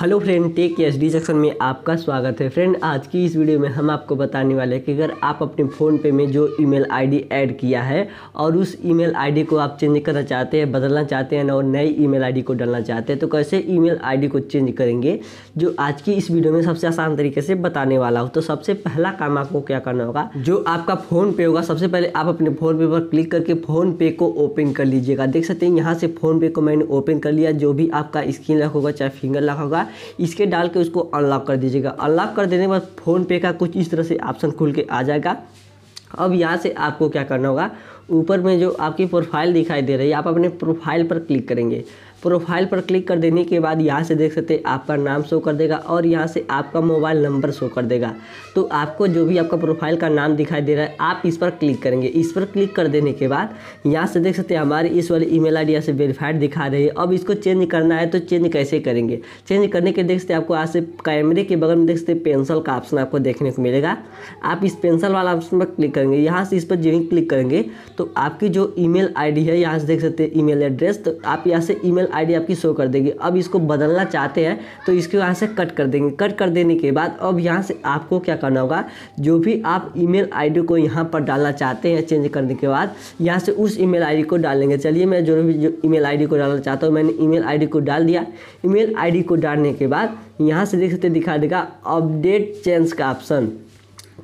hello friend tech S D section में आपका स्वागत है फ्रेंड आज की इस वीडियो में हम आपको बताने वाले हैं कि अगर आप अपने फ़ोन पे में जो ईमेल आईडी ऐड किया है और उस ईमेल आईडी को आप चेंज करना चाहते हैं बदलना चाहते हैं और नई ईमेल आईडी को डालना चाहते हैं तो कैसे ईमेल आईडी को चेंज करेंगे जो आज की इस वीडियो में सबसे आसान तरीके से बताने वाला हूँ तो सबसे पहला काम आपको क्या करना होगा जो आपका फ़ोन पे होगा सबसे पहले आप अपने फ़ोन पे पर क्लिक करके फ़ोन पे को ओपन कर लीजिएगा देख सकते हैं यहाँ से फ़ोन पे को मैंने ओपन कर लिया जो भी आपका स्क्रीन लगा होगा चाहे फिंगर लगा होगा रहेगा इसके डाल के उसको अनलॉक कर दीजिएगा अनलॉक कर देने के बाद फ़ोनपे का कुछ इस तरह से ऑप्शन खुल के आ जाएगा अब यहाँ से आपको क्या करना होगा ऊपर में जो आपकी प्रोफाइल दिखाई दे रही है आप अपने प्रोफाइल पर क्लिक करेंगे प्रोफाइल पर क्लिक कर देने के बाद यहाँ से देख सकते हैं आपका नाम शो कर देगा और यहाँ से आपका मोबाइल नंबर शो कर देगा तो आपको जो भी आपका प्रोफाइल का नाम दिखाई दे रहा है आप इस पर क्लिक करेंगे इस पर क्लिक कर देने के बाद यहाँ से देख सकते हैं हमारी इस वाली ई मेल यहाँ से वेरीफाइड दिखा रही है अब इसको चेंज करना है तो चेंज कैसे करेंगे चेंज करने के देख सकते आपको यहाँ से कैमरे के बगल में देख सकते पेंसिल का ऑप्शन आपको देखने को मिलेगा आप इस पेंसिल वाला ऑप्शन पर क्लिक करेंगे यहाँ से इस पर जिविंग क्लिक करेंगे तो आपकी जो ई मेल है यहाँ से देख सकते हैं ईमेल एड्रेस तो आप यहाँ से ई आईडी आपकी शो कर देगी अब इसको बदलना चाहते हैं तो इसको यहाँ से कट कर देंगे कट कर देने के बाद अब यहाँ से आपको क्या करना होगा जो भी आप ईमेल आईडी को यहाँ पर डालना चाहते हैं चेंज करने के बाद यहाँ से उस ई मेल को डालेंगे चलिए मैं जो भी जो ईमेल आईडी को डालना चाहता हूँ मैंने ई मेल को डाल दिया ई मेल को डालने के बाद यहाँ से देख सकते दिखा देगा अपडेट चेंज का ऑप्शन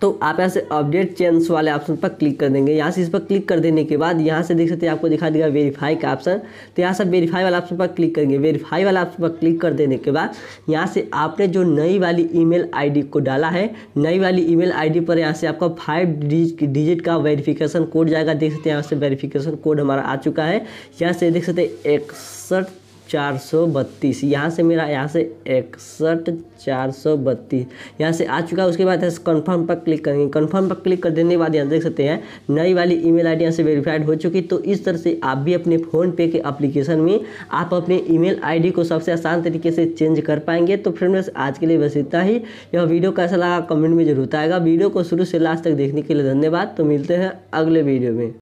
तो आप यहाँ से अपडेट चेंज वाले ऑप्शन पर क्लिक कर देंगे यहाँ से इस पर क्लिक कर देने के बाद यहाँ से देख सकते हैं आपको दिखा देगा वेरीफाई का ऑप्शन तो यहाँ से वेरीफाई वाला ऑप्शन पर क्लिक करेंगे वेरीफाई वाला ऑप्शन पर क्लिक कर देने के बाद यहाँ से आपने जो नई वाली ई मेल को डाला है नई वाली ई मेल पर यहाँ से आपका फाइव डिजिट का वेरीफिकेशन कोड जाएगा देख सकते हैं यहाँ से वेरीफिकेशन कोड हमारा आ चुका है यहाँ से देख सकते हैं इकसठ चार सौ बत्तीस यहाँ से मेरा यहाँ से इकसठ चार सौ बत्तीस यहाँ से आ चुका है उसके बाद कन्फर्म पर क्लिक करेंगे कन्फर्म पर क्लिक कर देने के बाद यहाँ देख सकते हैं नई वाली ईमेल आईडी यहाँ से वेरीफाइड हो चुकी तो इस तरह से आप भी अपने फ़ोन पे के एप्लीकेशन में आप अपने ईमेल आईडी को सबसे आसान तरीके से चेंज कर पाएंगे तो बस आज के लिए बस इतना ही यह वीडियो कैसा लगा कमेंट में जरूर आएगा वीडियो को शुरू से लास्ट तक देखने के लिए धन्यवाद तो मिलते हैं अगले वीडियो में